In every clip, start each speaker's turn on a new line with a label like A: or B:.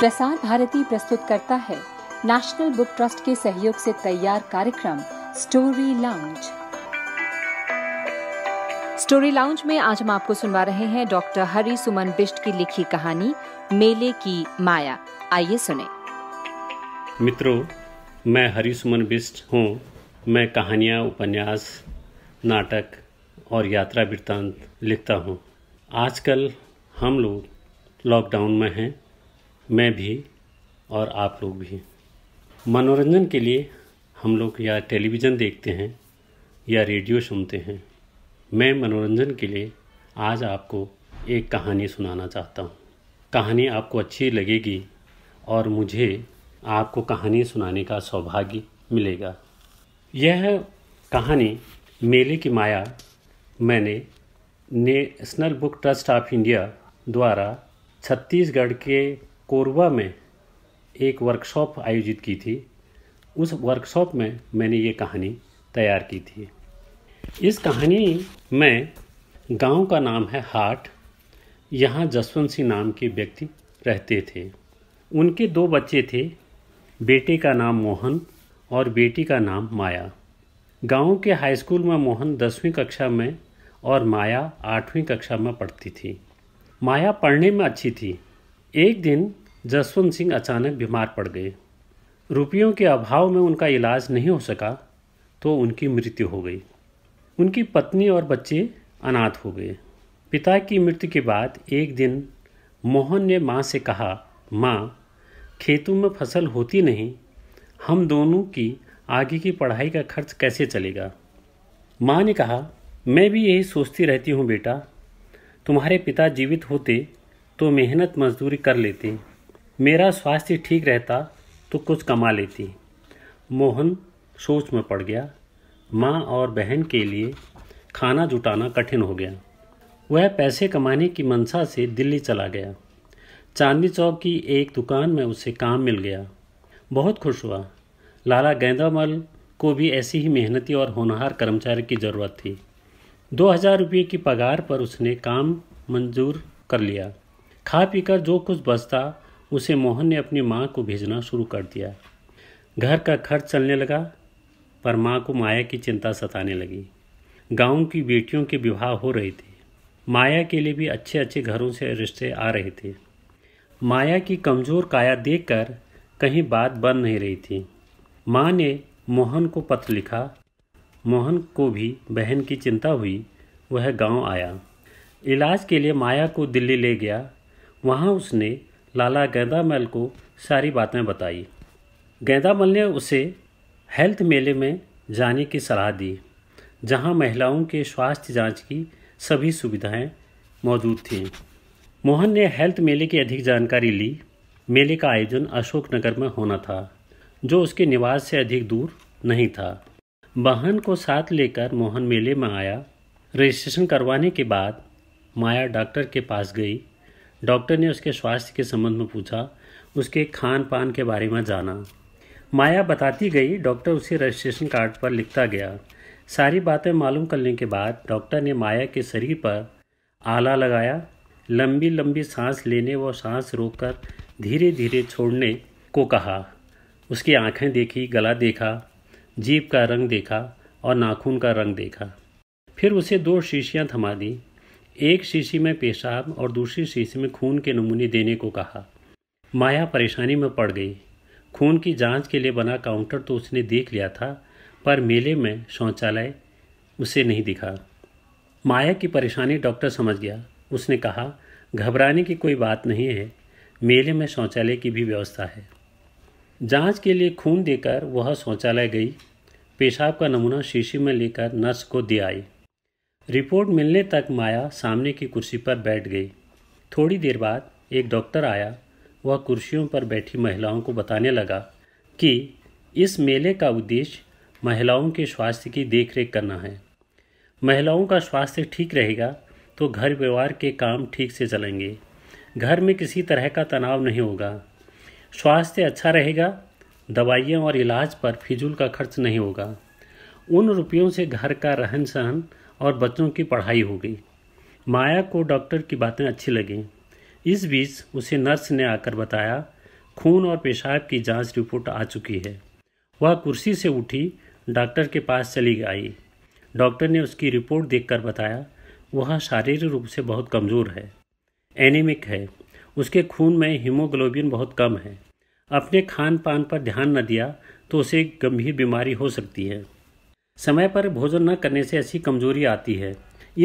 A: प्रसार भारती प्रस्तुत करता है नेशनल बुक ट्रस्ट के सहयोग से तैयार कार्यक्रम स्टोरी लाउंज स्टोरी लाउंज में आज हम आपको सुनवा रहे हैं डॉक्टर हरि सुमन बिष्ट की लिखी कहानी मेले की माया आइए सुने मित्रों मैं हरि सुमन बिष्ट हूँ मैं कहानियाँ उपन्यास नाटक और यात्रा वृत्तांत लिखता हूँ आजकल हम लोग लॉकडाउन में हैं मैं भी और आप लोग भी मनोरंजन के लिए हम लोग या टेलीविज़न देखते हैं या रेडियो सुनते हैं मैं मनोरंजन के लिए आज आपको एक कहानी सुनाना चाहता हूँ कहानी आपको अच्छी लगेगी और मुझे आपको कहानी सुनाने का सौभाग्य मिलेगा यह कहानी मेले की माया मैंने National Book Trust of India द्वारा छत्तीसगढ़ के कोरबा में एक वर्कशॉप आयोजित की थी उस वर्कशॉप में मैंने ये कहानी तैयार की थी इस कहानी में गांव का नाम है हाट यहाँ जसवंत सिंह नाम के व्यक्ति रहते थे उनके दो बच्चे थे बेटे का नाम मोहन और बेटी का नाम माया गांव के हाई स्कूल में मोहन दसवीं कक्षा में और माया आठवीं कक्षा में पढ़ती थी माया पढ़ने में अच्छी थी एक दिन जसवंत सिंह अचानक बीमार पड़ गए रुपयों के अभाव में उनका इलाज नहीं हो सका तो उनकी मृत्यु हो गई उनकी पत्नी और बच्चे अनाथ हो गए पिता की मृत्यु के बाद एक दिन मोहन ने माँ से कहा माँ खेतों में फसल होती नहीं हम दोनों की आगे की पढ़ाई का खर्च कैसे चलेगा माँ ने कहा मैं भी यही सोचती रहती हूँ बेटा तुम्हारे पिता जीवित होते तो मेहनत मजदूरी कर लेती मेरा स्वास्थ्य ठीक रहता तो कुछ कमा लेती मोहन सोच में पड़ गया माँ और बहन के लिए खाना जुटाना कठिन हो गया वह पैसे कमाने की मंशा से दिल्ली चला गया चांदनी चौक की एक दुकान में उसे काम मिल गया बहुत खुश हुआ लाला गेंदामल को भी ऐसी ही मेहनती और होनहार कर्मचारी की ज़रूरत थी दो हज़ार रुपये की पगार पर उसने काम मंजूर कर लिया खा पीकर जो कुछ बचता उसे मोहन ने अपनी माँ को भेजना शुरू कर दिया घर का खर्च चलने लगा पर माँ को माया की चिंता सताने लगी गांव की बेटियों के विवाह हो रहे थे माया के लिए भी अच्छे अच्छे घरों से रिश्ते आ रहे थे माया की कमज़ोर काया देखकर कहीं बात बन नहीं रही थी माँ ने मोहन को पत्र लिखा मोहन को भी बहन की चिंता हुई वह गांव आया इलाज के लिए माया को दिल्ली ले गया वहाँ उसने लाला गेंदामल को सारी बातें बताई गेंदामल ने उसे हेल्थ मेले में जाने की सलाह दी जहाँ महिलाओं के स्वास्थ्य जांच की सभी सुविधाएं मौजूद थीं मोहन ने हेल्थ मेले की अधिक जानकारी ली मेले का आयोजन अशोकनगर में होना था जो उसके निवास से अधिक दूर नहीं था वाहन को साथ लेकर मोहन मेले में आया रजिस्ट्रेशन करवाने के बाद माया डॉक्टर के पास गई डॉक्टर ने उसके स्वास्थ्य के संबंध में पूछा उसके खान पान के बारे में जाना माया बताती गई डॉक्टर उसे रजिस्ट्रेशन कार्ड पर लिखता गया सारी बातें मालूम करने के बाद डॉक्टर ने माया के शरीर पर आला लगाया लंबी लंबी सांस लेने व सांस रोककर धीरे धीरे छोड़ने को कहा उसकी आंखें देखी गला देखा जीप का रंग देखा और नाखून का रंग देखा फिर उसे दो शीशियाँ थमा दी एक शीशी में पेशाब और दूसरी शीशी में खून के नमूने देने को कहा माया परेशानी में पड़ गई खून की जांच के लिए बना काउंटर तो उसने देख लिया था पर मेले में शौचालय उसे नहीं दिखा माया की परेशानी डॉक्टर समझ गया उसने कहा घबराने की कोई बात नहीं है मेले में शौचालय की भी व्यवस्था है जांच के लिए खून देकर वह शौचालय गई पेशाब का नमूना शीशी में लेकर नर्स को दे आई रिपोर्ट मिलने तक माया सामने की कुर्सी पर बैठ गई थोड़ी देर बाद एक डॉक्टर आया वह कुर्सियों पर बैठी महिलाओं को बताने लगा कि इस मेले का उद्देश्य महिलाओं के स्वास्थ्य की देखरेख करना है महिलाओं का स्वास्थ्य ठीक रहेगा तो घर व्यवहार के काम ठीक से चलेंगे घर में किसी तरह का तनाव नहीं होगा स्वास्थ्य अच्छा रहेगा दवाइयों और इलाज पर फिजूल का खर्च नहीं होगा उन रुपयों से घर का रहन सहन और बच्चों की पढ़ाई हो गई माया को डॉक्टर की बातें अच्छी लगीं इस बीच उसे नर्स ने आकर बताया खून और पेशाब की जांच रिपोर्ट आ चुकी है वह कुर्सी से उठी डॉक्टर के पास चली आई डॉक्टर ने उसकी रिपोर्ट देखकर बताया वह शारीरिक रूप से बहुत कमज़ोर है एनीमिक है उसके खून में हीमोग्लोबिन बहुत कम है अपने खान पान पर ध्यान न दिया तो उसे गंभीर बीमारी हो सकती है समय पर भोजन न करने से ऐसी कमजोरी आती है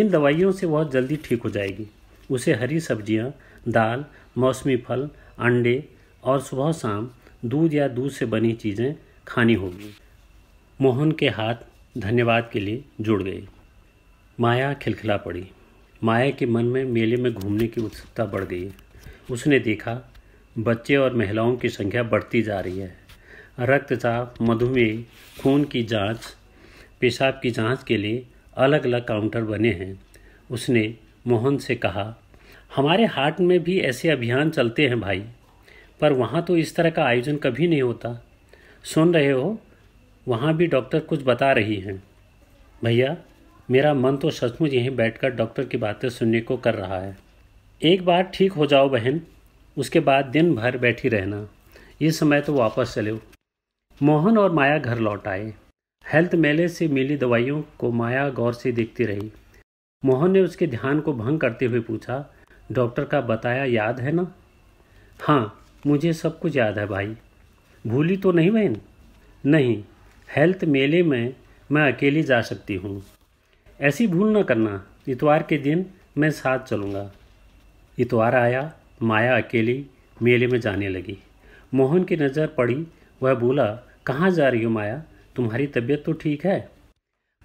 A: इन दवाइयों से बहुत जल्दी ठीक हो जाएगी उसे हरी सब्जियां, दाल मौसमी फल अंडे और सुबह शाम दूध या दूध से बनी चीज़ें खानी होगी मोहन के हाथ धन्यवाद के लिए जुड़ गए माया खिलखिला पड़ी माया के मन में मेले में घूमने की उत्सुकता बढ़ गई उसने देखा बच्चे और महिलाओं की संख्या बढ़ती जा रही है रक्तचाप मधुमेह खून की जांच पेशाब की जांच के लिए अलग अलग काउंटर बने हैं उसने मोहन से कहा हमारे हाट में भी ऐसे अभियान चलते हैं भाई पर वहाँ तो इस तरह का आयोजन कभी नहीं होता सुन रहे हो वहाँ भी डॉक्टर कुछ बता रही हैं भैया मेरा मन तो सचमुच यहीं बैठकर डॉक्टर की बातें सुनने को कर रहा है एक बार ठीक हो जाओ बहन उसके बाद दिन भर बैठी रहना ये समय तो वापस चले मोहन और माया घर लौट आए हेल्थ मेले से मिली दवाइयों को माया गौर से देखती रही मोहन ने उसके ध्यान को भंग करते हुए पूछा डॉक्टर का बताया याद है ना हाँ मुझे सब कुछ याद है भाई भूली तो नहीं बहन नहीं हेल्थ मेले में मैं अकेली जा सकती हूँ ऐसी भूल ना करना इतवार के दिन मैं साथ चलूँगा इतवार आया माया अकेली मेले में जाने लगी मोहन की नज़र पड़ी वह बोला कहाँ जा रही हो माया तुम्हारी तबीयत तो ठीक है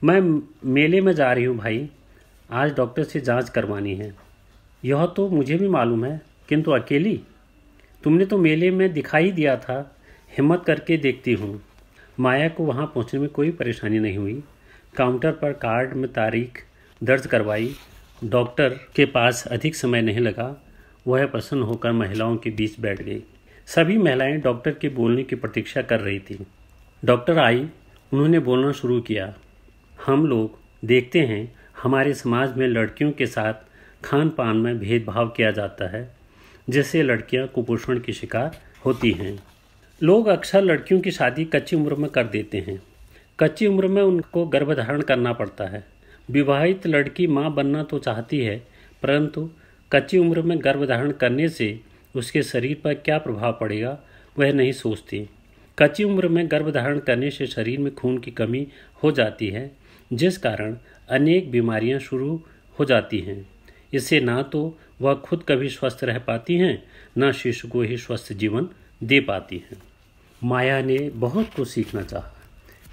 A: मैं मेले में जा रही हूँ भाई आज डॉक्टर से जांच करवानी है यह तो मुझे भी मालूम है किंतु अकेली तुमने तो मेले में दिखाई दिया था हिम्मत करके देखती हूँ माया को वहाँ पहुँचने में कोई परेशानी नहीं हुई काउंटर पर कार्ड में तारीख दर्ज करवाई डॉक्टर के पास अधिक समय नहीं लगा वह प्रसन्न होकर महिलाओं के बीच बैठ गई सभी महिलाएं डॉक्टर के बोलने की प्रतीक्षा कर रही थीं डॉक्टर आई उन्होंने बोलना शुरू किया हम लोग देखते हैं हमारे समाज में लड़कियों के साथ खान पान में भेदभाव किया जाता है जिससे लड़कियां कुपोषण की शिकार होती हैं लोग अक्सर लड़कियों की शादी कच्ची उम्र में कर देते हैं कच्ची उम्र में उनको गर्भधारण करना पड़ता है विवाहित लड़की माँ बनना तो चाहती है परंतु कच्ची उम्र में गर्भधारण करने से उसके शरीर पर क्या प्रभाव पड़ेगा वह नहीं सोचती कच्ची उम्र में गर्भ धारण करने से शरीर में खून की कमी हो जाती है जिस कारण अनेक बीमारियां शुरू हो जाती हैं इससे ना तो वह खुद कभी स्वस्थ रह पाती हैं ना शिशु को ही स्वस्थ जीवन दे पाती हैं माया ने बहुत कुछ सीखना चाहा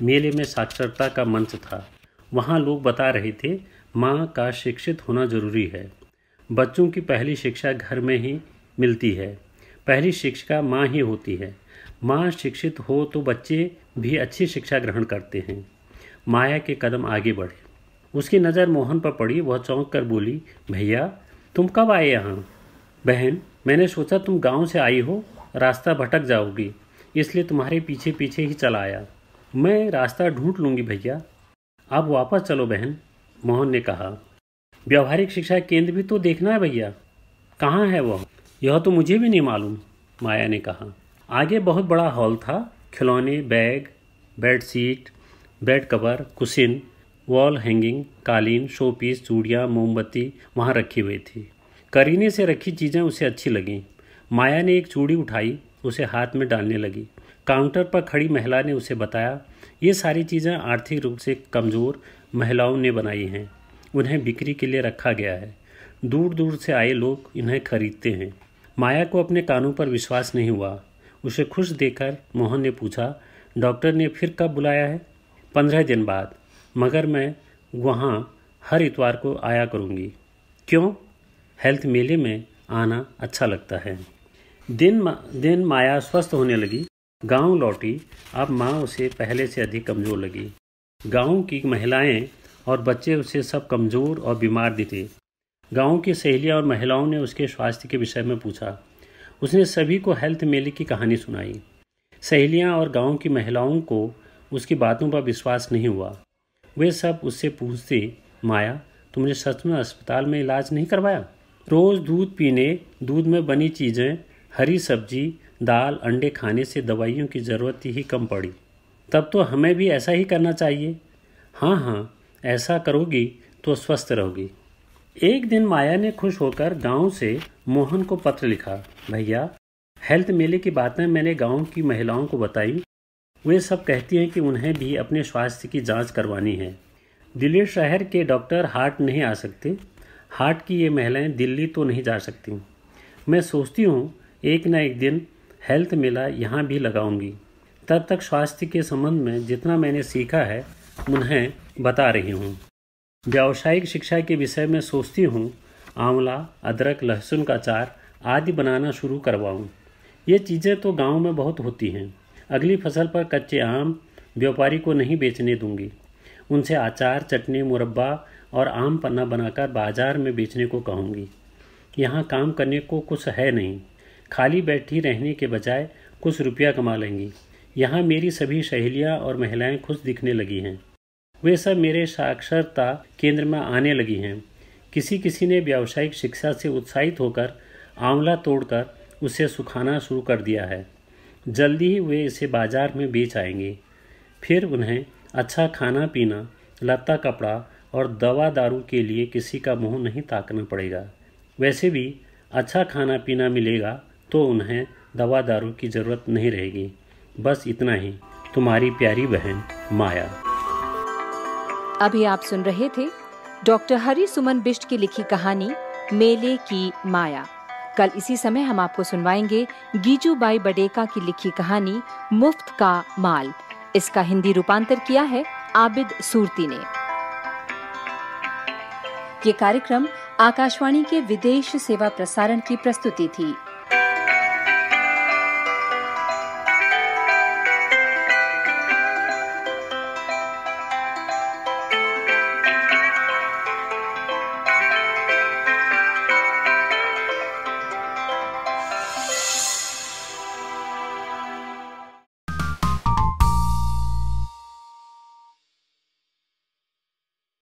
A: मेले में साक्षरता का मंच था वहाँ लोग बता रहे थे माँ का शिक्षित होना जरूरी है बच्चों की पहली शिक्षा घर में ही मिलती है पहली शिक्षिका माँ ही होती है माँ शिक्षित हो तो बच्चे भी अच्छी शिक्षा ग्रहण करते हैं माया के कदम आगे बढ़े उसकी नज़र मोहन पर पड़ी वह चौंक कर बोली भैया तुम कब आए यहाँ बहन मैंने सोचा तुम गांव से आई हो रास्ता भटक जाओगी इसलिए तुम्हारे पीछे पीछे ही चला आया मैं रास्ता ढूंढ लूँगी भैया आप वापस चलो बहन मोहन ने कहा व्यवहारिक शिक्षा केंद्र भी तो देखना है भैया कहाँ है वह यह तो मुझे भी नहीं मालूम माया ने कहा आगे बहुत बड़ा हॉल था खिलौने bag bed sheet bed cover cushion wall hanging कालीन शो पीस चूड़ियाँ मोमबत्ती वहाँ रखी हुई थी करीने से रखी चीज़ें उसे अच्छी लगीं माया ने एक चूड़ी उठाई उसे हाथ में डालने लगी काउंटर पर खड़ी महिला ने उसे बताया ये सारी चीज़ें आर्थिक रूप से कमज़ोर महिलाओं ने बनाई हैं उन्हें बिक्री के लिए रखा गया है दूर दूर से आए लोग इन्हें खरीदते हैं माया को अपने कानों पर विश्वास नहीं हुआ उसे खुश देखकर मोहन ने पूछा डॉक्टर ने फिर कब बुलाया है पंद्रह दिन बाद मगर मैं वहाँ हर इतवार को आया करूँगी क्यों हेल्थ मेले में आना अच्छा लगता है दिन मा, दिन माया स्वस्थ होने लगी गांव लौटी अब माँ उसे पहले से अधिक कमज़ोर लगी गांव की महिलाएं और बच्चे उसे सब कमज़ोर और बीमार दिखे गांव की सहेलियां और महिलाओं ने उसके स्वास्थ्य के विषय में पूछा उसने सभी को हेल्थ मेले की कहानी सुनाई सहेलियां और गांव की महिलाओं को उसकी बातों पर विश्वास नहीं हुआ वे सब उससे पूछते माया तुमने सच में अस्पताल में इलाज नहीं करवाया रोज़ दूध पीने दूध में बनी चीज़ें हरी सब्जी दाल अंडे खाने से दवाइयों की ज़रूरत ही कम पड़ी तब तो हमें भी ऐसा ही करना चाहिए हाँ हाँ ऐसा करोगी तो स्वस्थ रहोगी एक दिन माया ने खुश होकर गांव से मोहन को पत्र लिखा भैया हेल्थ मेले की बातें मैंने गांव की महिलाओं को बताई वे सब कहती हैं कि उन्हें भी अपने स्वास्थ्य की जांच करवानी है दिल्ली शहर के डॉक्टर हार्ट नहीं आ सकते हार्ट की ये महिलाएं दिल्ली तो नहीं जा सकती मैं सोचती हूँ एक न एक दिन हेल्थ मेला यहाँ भी लगाऊंगी तब तक स्वास्थ्य के संबंध में जितना मैंने सीखा है उन्हें बता रही हूँ व्यावसायिक शिक्षा के विषय में सोचती हूँ आंवला अदरक लहसुन का चार आदि बनाना शुरू करवाऊँ ये चीज़ें तो गांव में बहुत होती हैं अगली फसल पर कच्चे आम व्यापारी को नहीं बेचने दूंगी उनसे अचार चटनी मुरब्बा और आम पन्ना बनाकर बाजार में बेचने को कहूँगी यहाँ काम करने को कुछ है नहीं खाली बैठी रहने के बजाय कुछ रुपया कमा लेंगी यहाँ मेरी सभी सहेलियाँ और महिलाएँ खुश दिखने लगी हैं वे सब मेरे साक्षरता केंद्र में आने लगी हैं किसी किसी ने व्यावसायिक शिक्षा से उत्साहित होकर आंवला तोड़कर उसे सुखाना शुरू कर दिया है जल्दी ही वे इसे बाजार में बेच आएंगे फिर उन्हें अच्छा खाना पीना लता कपड़ा और दवा दारू के लिए किसी का मुंह नहीं ताकना पड़ेगा वैसे भी अच्छा खाना पीना मिलेगा तो उन्हें दवा दारू की ज़रूरत नहीं रहेगी बस इतना ही तुम्हारी प्यारी बहन माया अभी आप सुन रहे थे डॉक्टर हरी सुमन बिष्ट की लिखी कहानी मेले की माया कल इसी समय हम आपको सुनवाएंगे गीजू बाई बडेका की लिखी कहानी मुफ्त का माल इसका हिंदी रूपांतर किया है आबिद सूरती ने ये कार्यक्रम आकाशवाणी के विदेश सेवा प्रसारण की प्रस्तुति थी